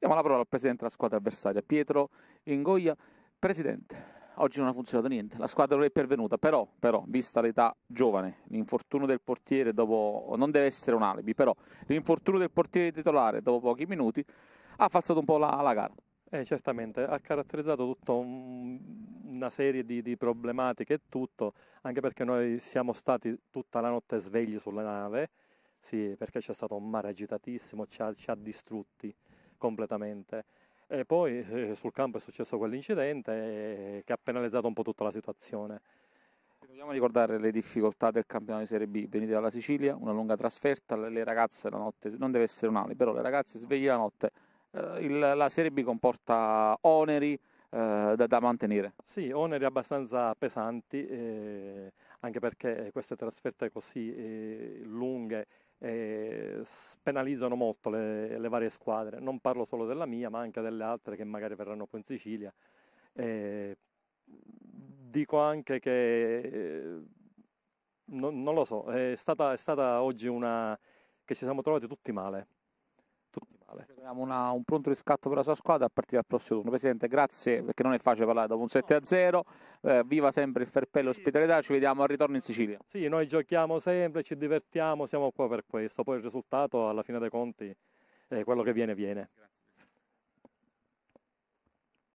Diamo la parola al presidente della squadra avversaria, Pietro Ingoia. Presidente, oggi non ha funzionato niente, la squadra non è pervenuta, però, però vista l'età giovane, l'infortunio del portiere dopo, non deve essere un alibi, però l'infortunio del portiere titolare dopo pochi minuti ha falsato un po' la, la gara. Eh, certamente, ha caratterizzato tutta un, una serie di, di, problematiche e tutto, anche perché noi siamo stati tutta la notte svegli sulla nave, sì, perché c'è stato un mare agitatissimo, ci ha, ci ha distrutti completamente. E poi eh, sul campo è successo quell'incidente eh, che ha penalizzato un po' tutta la situazione. Vogliamo ricordare le difficoltà del campionato di Serie B. Venite dalla Sicilia, una lunga trasferta, le ragazze la notte, non deve essere un'ali, però le ragazze svegli la notte. Eh, il, la Serie B comporta oneri eh, da, da, mantenere. Sì, oneri abbastanza pesanti, eh, anche perché queste trasferte così eh, lunghe eh, penalizzano molto le, le, varie squadre. Non parlo solo della mia, ma anche delle altre che magari verranno poi in Sicilia. Eh, dico anche che, eh, non, non, lo so, è stata, è stata oggi una che ci siamo trovati tutti male Abbiamo un pronto riscatto per la sua squadra a partire dal prossimo turno. Presidente, grazie perché non è facile parlare dopo un 7-0. Eh, viva sempre il Ferpello play e l'ospitalità. Ci vediamo al ritorno in Sicilia. Sì, noi giochiamo sempre, ci divertiamo, siamo qua per questo. Poi il risultato, alla fine dei conti, è quello che viene, viene. Grazie.